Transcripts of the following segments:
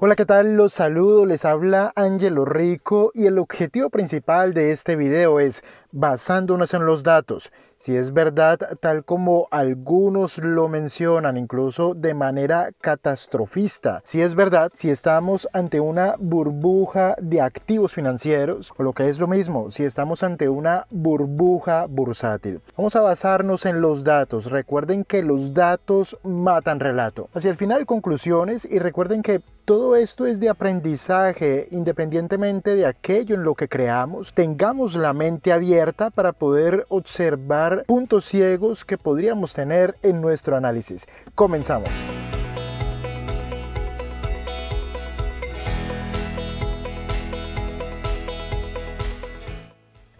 Hola, ¿qué tal? Los saludo, les habla Ángelo Rico y el objetivo principal de este video es, basándonos en los datos si es verdad, tal como algunos lo mencionan, incluso de manera catastrofista, si es verdad, si estamos ante una burbuja de activos financieros, o lo que es lo mismo, si estamos ante una burbuja bursátil. Vamos a basarnos en los datos. Recuerden que los datos matan relato. Hacia el final, conclusiones y recuerden que todo esto es de aprendizaje, independientemente de aquello en lo que creamos. Tengamos la mente abierta para poder observar puntos ciegos que podríamos tener en nuestro análisis. Comenzamos.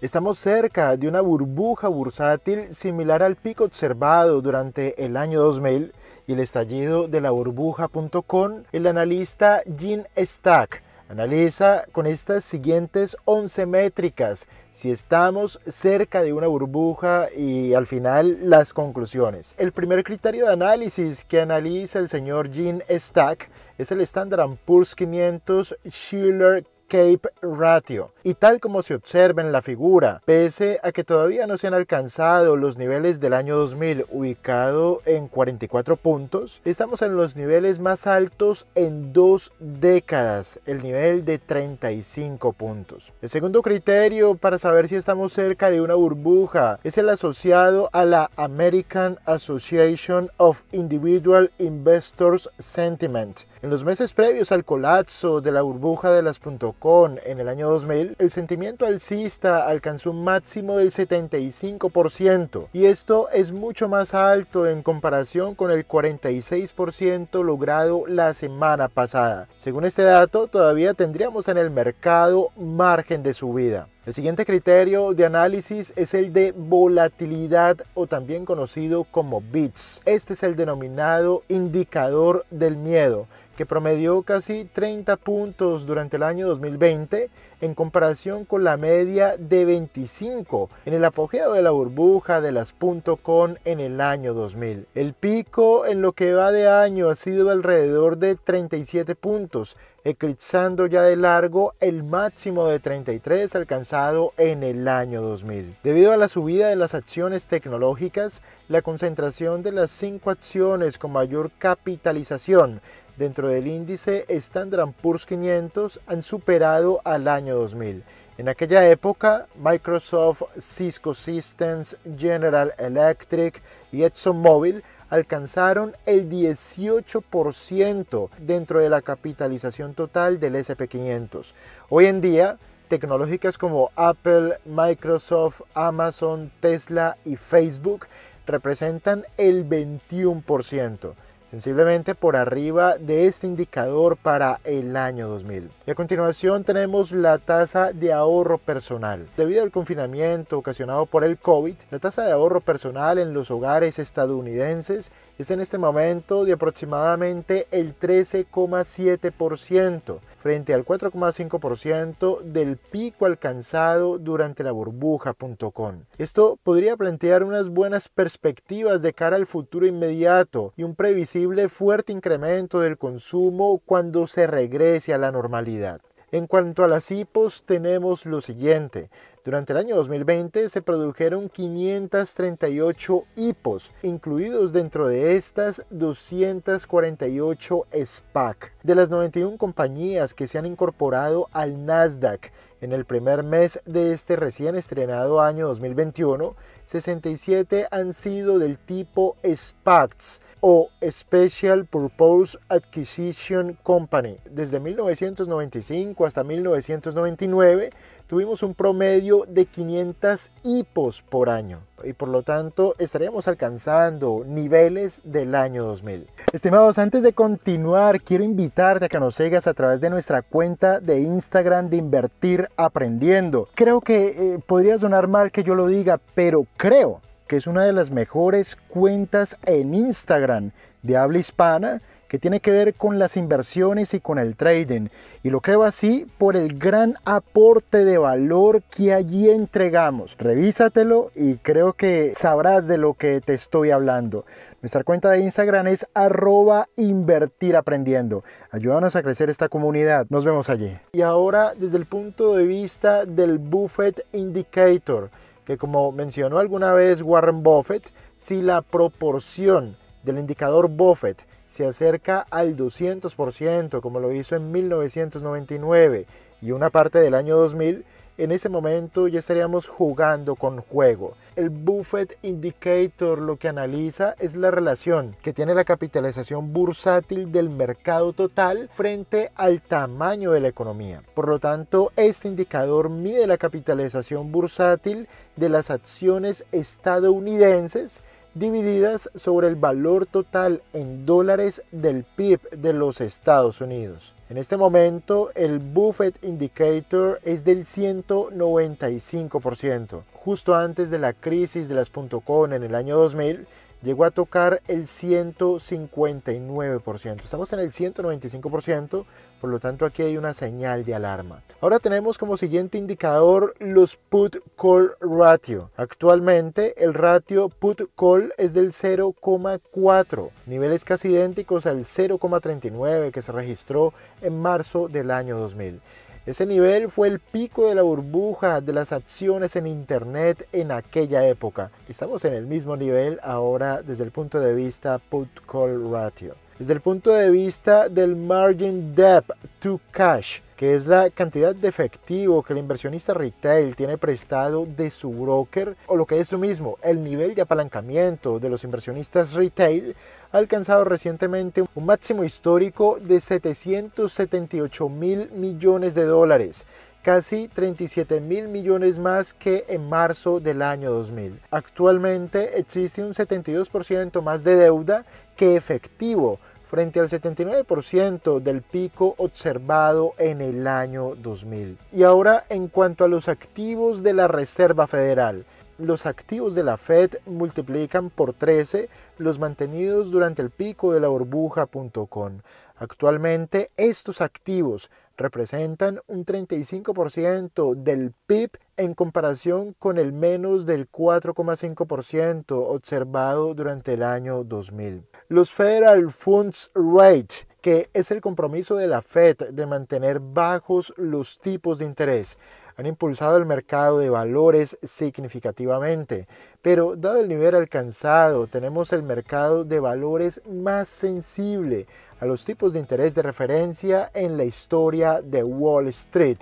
Estamos cerca de una burbuja bursátil similar al pico observado durante el año 2000 y el estallido de la burbuja.com. El analista Gene Stack Analiza con estas siguientes 11 métricas si estamos cerca de una burbuja y al final las conclusiones. El primer criterio de análisis que analiza el señor jean Stack es el Standard Poor's 500 Schiller Cape Ratio. Y tal como se observa en la figura, pese a que todavía no se han alcanzado los niveles del año 2000 ubicado en 44 puntos, estamos en los niveles más altos en dos décadas, el nivel de 35 puntos. El segundo criterio para saber si estamos cerca de una burbuja es el asociado a la American Association of Individual Investors Sentiment en los meses previos al colapso de la burbuja de las .com en el año 2000, el sentimiento alcista alcanzó un máximo del 75% y esto es mucho más alto en comparación con el 46% logrado la semana pasada. Según este dato, todavía tendríamos en el mercado margen de subida. El siguiente criterio de análisis es el de volatilidad o también conocido como BITS. Este es el denominado indicador del miedo que promedió casi 30 puntos durante el año 2020 en comparación con la media de 25 en el apogeo de la burbuja de las .com en el año 2000. El pico en lo que va de año ha sido alrededor de 37 puntos, eclipsando ya de largo el máximo de 33 alcanzado en el año 2000. Debido a la subida de las acciones tecnológicas, la concentración de las cinco acciones con mayor capitalización dentro del índice Standard Poor's 500 han superado al año 2000. En aquella época, Microsoft, Cisco Systems, General Electric y ExxonMobil alcanzaron el 18% dentro de la capitalización total del SP500. Hoy en día, tecnológicas como Apple, Microsoft, Amazon, Tesla y Facebook representan el 21% sensiblemente por arriba de este indicador para el año 2000. Y a continuación tenemos la tasa de ahorro personal. Debido al confinamiento ocasionado por el COVID, la tasa de ahorro personal en los hogares estadounidenses es en este momento de aproximadamente el 13,7% frente al 4,5% del pico alcanzado durante la burbuja.com. Esto podría plantear unas buenas perspectivas de cara al futuro inmediato y un previsible fuerte incremento del consumo cuando se regrese a la normalidad. En cuanto a las IPOs, tenemos lo siguiente. Durante el año 2020 se produjeron 538 IPOs, incluidos dentro de estas 248 SPAC. De las 91 compañías que se han incorporado al Nasdaq en el primer mes de este recién estrenado año 2021, 67 han sido del tipo SPACs o Special Purpose Acquisition Company. Desde 1995 hasta 1999 tuvimos un promedio de 500 IPOs por año y por lo tanto estaríamos alcanzando niveles del año 2000. Estimados, antes de continuar, quiero invitarte a que nos sigas a través de nuestra cuenta de Instagram de Invertir Aprendiendo. Creo que podrías eh, podría sonar mal que yo lo diga, pero creo que es una de las mejores cuentas en Instagram de habla hispana que tiene que ver con las inversiones y con el trading. Y lo creo así por el gran aporte de valor que allí entregamos. Revísatelo y creo que sabrás de lo que te estoy hablando. Nuestra cuenta de Instagram es arroba invertir aprendiendo. Ayúdanos a crecer esta comunidad. Nos vemos allí. Y ahora desde el punto de vista del Buffett Indicator, que como mencionó alguna vez Warren Buffett, si la proporción del indicador Buffett se acerca al 200%, como lo hizo en 1999 y una parte del año 2000, en ese momento ya estaríamos jugando con juego. El Buffett Indicator lo que analiza es la relación que tiene la capitalización bursátil del mercado total frente al tamaño de la economía. Por lo tanto, este indicador mide la capitalización bursátil de las acciones estadounidenses divididas sobre el valor total en dólares del PIB de los Estados Unidos. En este momento el Buffett Indicator es del 195%. Justo antes de la crisis de las .com en el año 2000, llegó a tocar el 159%. Estamos en el 195%, por lo tanto aquí hay una señal de alarma. Ahora tenemos como siguiente indicador los put call ratio. Actualmente el ratio put call es del 0,4, niveles casi idénticos al 0,39 que se registró en marzo del año 2000. Ese nivel fue el pico de la burbuja de las acciones en Internet en aquella época. Estamos en el mismo nivel ahora desde el punto de vista put-call ratio. Desde el punto de vista del margin debt to cash, que es la cantidad de efectivo que el inversionista retail tiene prestado de su broker, o lo que es lo mismo, el nivel de apalancamiento de los inversionistas retail, ha alcanzado recientemente un máximo histórico de 778 mil millones de dólares casi 37 mil millones más que en marzo del año 2000. Actualmente existe un 72% más de deuda que efectivo, frente al 79% del pico observado en el año 2000. Y ahora en cuanto a los activos de la Reserva Federal, los activos de la Fed multiplican por 13 los mantenidos durante el pico de la burbuja.com. Actualmente estos activos representan un 35% del PIB en comparación con el menos del 4,5% observado durante el año 2000 los Federal Funds Rate, que es el compromiso de la Fed de mantener bajos los tipos de interés, han impulsado el mercado de valores significativamente. Pero dado el nivel alcanzado, tenemos el mercado de valores más sensible a los tipos de interés de referencia en la historia de Wall Street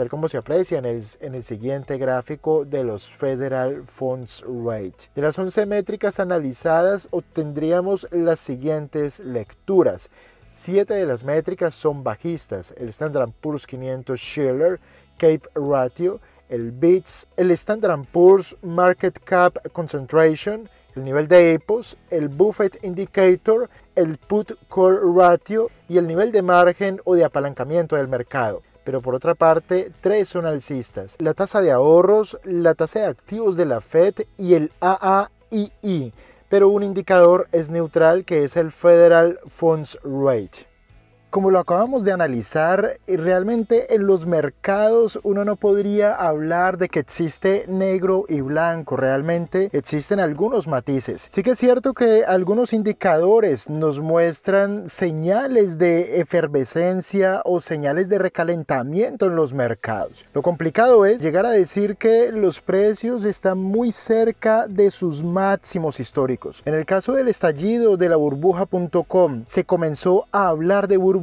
tal como se aprecia en el, siguiente gráfico de los Federal Funds Rate. De las 11 métricas analizadas obtendríamos las siguientes lecturas. Siete de las métricas son bajistas, el Standard Poor's 500 Schiller, Cape Ratio, el BITS, el Standard Poor's Market Cap Concentration, el nivel de EPOS, el Buffett Indicator, el Put Call Ratio y el nivel de margen o de apalancamiento del mercado pero por otra parte, tres son alcistas. La tasa de ahorros, la tasa de activos de la Fed y el AAII, pero un indicador es neutral que es el Federal Funds Rate. Como lo acabamos de analizar, eh, realmente en los mercados uno no podría hablar de que existe negro y blanco, realmente existen algunos matices. Sí que es cierto que algunos indicadores nos muestran señales de efervescencia o señales de recalentamiento en los mercados. Lo complicado es llegar a decir que los precios están muy cerca de sus máximos históricos. En el caso del estallido de la burbuja.com se comenzó a hablar de burbuja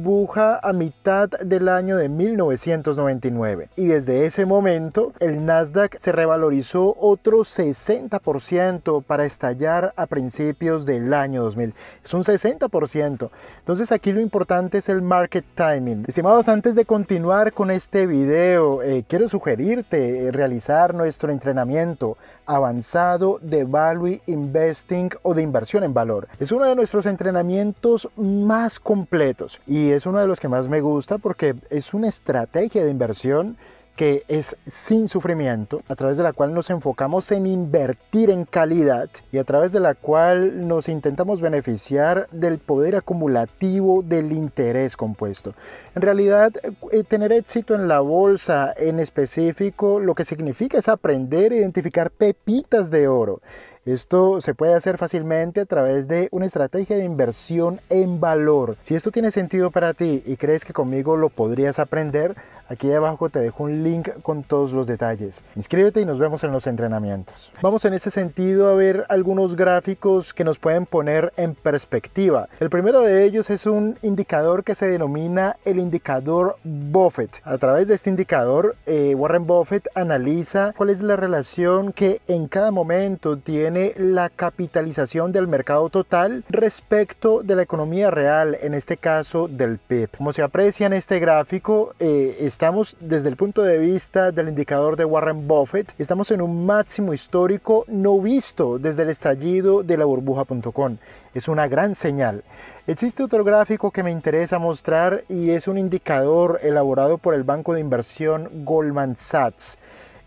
a mitad del año de 1999 y desde ese momento el Nasdaq se revalorizó otro 60% para estallar a principios del año 2000. Es un 60%. Entonces aquí lo importante es el market timing. Estimados, antes de continuar con este video, eh, quiero sugerirte eh, realizar nuestro entrenamiento avanzado de Value Investing o de inversión en valor. Es uno de nuestros entrenamientos más completos y y es uno de los que más me gusta porque es una estrategia de inversión que es sin sufrimiento, a través de la cual nos enfocamos en invertir en calidad y a través de la cual nos intentamos beneficiar del poder acumulativo del interés compuesto. En realidad, eh, tener éxito en la bolsa en específico lo que significa es aprender a identificar pepitas de oro esto se puede hacer fácilmente a través de una estrategia de inversión en valor. Si esto tiene sentido para ti y crees que conmigo lo podrías aprender, aquí abajo te dejo un link con todos los detalles. Inscríbete y nos vemos en los entrenamientos. Vamos en ese sentido a ver algunos gráficos que nos pueden poner en perspectiva. El primero de ellos es un indicador que se denomina el indicador Buffett. A través de este indicador, eh, Warren Buffett analiza cuál es la relación que en cada momento tiene la capitalización del mercado total respecto de la economía real, en este caso del PIB. E Como se aprecia en este gráfico, eh, estamos desde el punto de vista del indicador de Warren Buffett, estamos en un máximo histórico no visto desde el estallido de la burbuja.com. Es una gran señal. Existe otro gráfico que me interesa mostrar y es un indicador elaborado por el banco de inversión Goldman Sachs.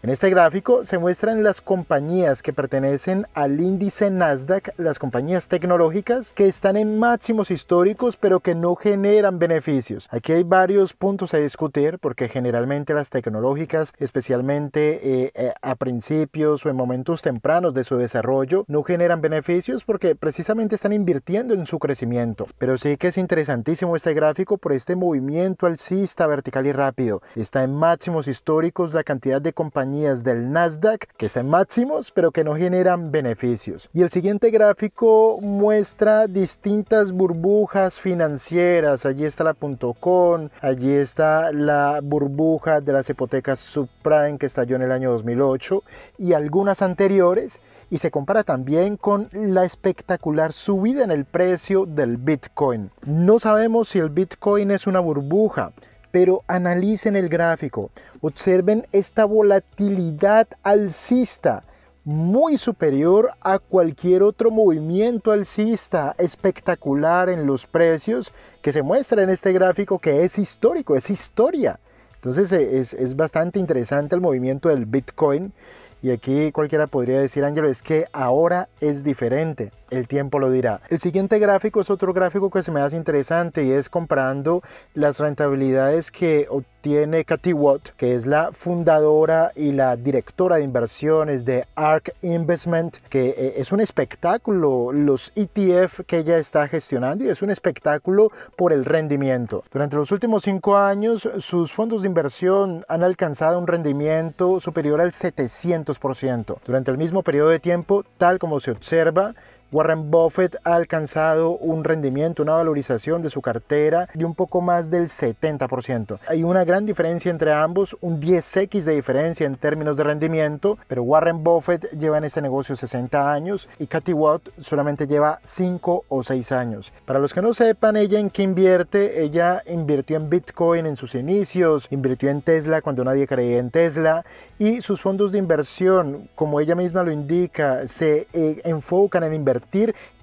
En este gráfico se muestran las compañías que pertenecen al índice Nasdaq, las compañías tecnológicas que están en máximos históricos pero que no generan beneficios. Aquí hay varios puntos a discutir porque generalmente las tecnológicas, especialmente eh, eh, a principios o en momentos tempranos de su desarrollo, no generan beneficios porque precisamente están invirtiendo en su crecimiento. Pero sí que es interesantísimo este gráfico por este movimiento alcista vertical y rápido. Está en máximos históricos la cantidad de compañías del Nasdaq que están máximos pero que no generan beneficios. Y el siguiente gráfico muestra distintas burbujas financieras. Allí está la .com, allí está la burbuja de las hipotecas subprime que estalló en el año 2008 y algunas anteriores y se compara también con la espectacular subida en el precio del Bitcoin. No sabemos si el Bitcoin es una burbuja, pero analicen el gráfico, observen esta volatilidad alcista muy superior a cualquier otro movimiento alcista espectacular en los precios que se muestra en este gráfico que es histórico, es historia. Entonces eh, es, es bastante interesante el movimiento del Bitcoin y aquí cualquiera podría decir, Ángelo, es que ahora es diferente. El tiempo lo dirá. El siguiente gráfico es otro gráfico que se me hace interesante y es comparando las rentabilidades que tiene Katy Watt, que es la fundadora y la directora de inversiones de ARK Investment, que eh, es un espectáculo los ETF que ella está gestionando y es un espectáculo por el rendimiento. Durante los últimos cinco años, sus fondos de inversión han alcanzado un rendimiento superior al 700%. Durante el mismo periodo de tiempo, tal como se observa, Warren Buffett ha alcanzado un rendimiento, una valorización de su cartera de un poco más del 70%. Hay una gran diferencia entre ambos, un 10x de diferencia en términos de rendimiento, pero Warren Buffett lleva en este negocio 60 años y Cathy Watt solamente lleva 5 o 6 años. Para los que no sepan ella en qué invierte, ella invirtió en Bitcoin en sus inicios, invirtió en Tesla cuando nadie creía en Tesla y sus fondos de inversión, como ella misma lo indica, se eh, enfocan en invertir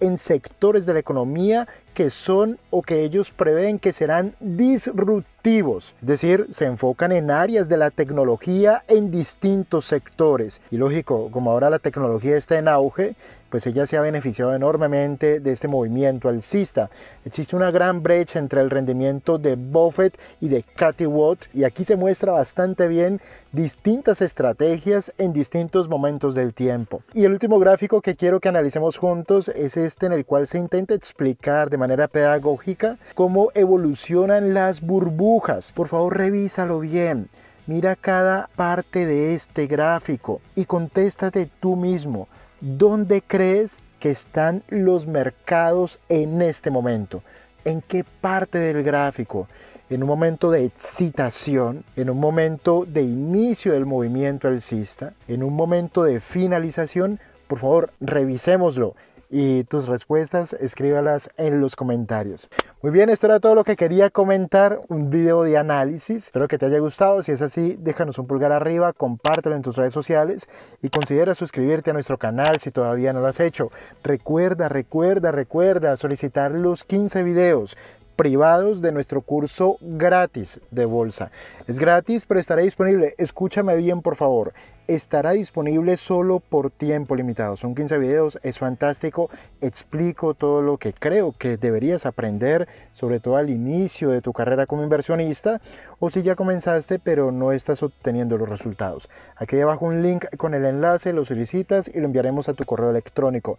en sectores de la economía que son o que ellos prevén que serán disruptivos es decir, se enfocan en áreas de la tecnología en distintos sectores. Y lógico, como ahora la tecnología está en auge, pues ella se ha beneficiado enormemente de este movimiento alcista. Existe una gran brecha entre el rendimiento de Buffett y de Cathy Watt y aquí se muestra bastante bien distintas estrategias en distintos momentos del tiempo. Y el último gráfico que quiero que analicemos juntos es este en el cual se intenta explicar de manera pedagógica cómo evolucionan las burbujas por favor, revísalo bien. Mira cada parte de este gráfico y contéstate tú mismo. ¿Dónde crees que están los mercados en este momento? ¿En qué parte del gráfico? en un momento de excitación, en un momento de inicio del movimiento alcista, en un momento de finalización, por favor, revisémoslo y tus respuestas escríbalas en los comentarios. Muy bien, esto era todo lo que quería comentar, un video de análisis. Espero que te haya gustado, si es así, déjanos un pulgar arriba, compártelo en tus redes sociales y considera suscribirte a nuestro canal si todavía no lo has hecho. Recuerda, recuerda, recuerda solicitar los 15 videos privados de nuestro curso gratis de bolsa. Es gratis, pero estará disponible. Escúchame bien, por favor estará disponible solo por tiempo limitado. Son 15 videos, es fantástico, explico todo lo que creo que deberías aprender, sobre todo al inicio de tu carrera como inversionista, o si ya comenzaste pero no estás obteniendo los resultados. Aquí abajo un link con el enlace, lo solicitas y lo enviaremos a tu correo electrónico.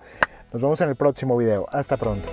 Nos vemos en el próximo video. Hasta pronto.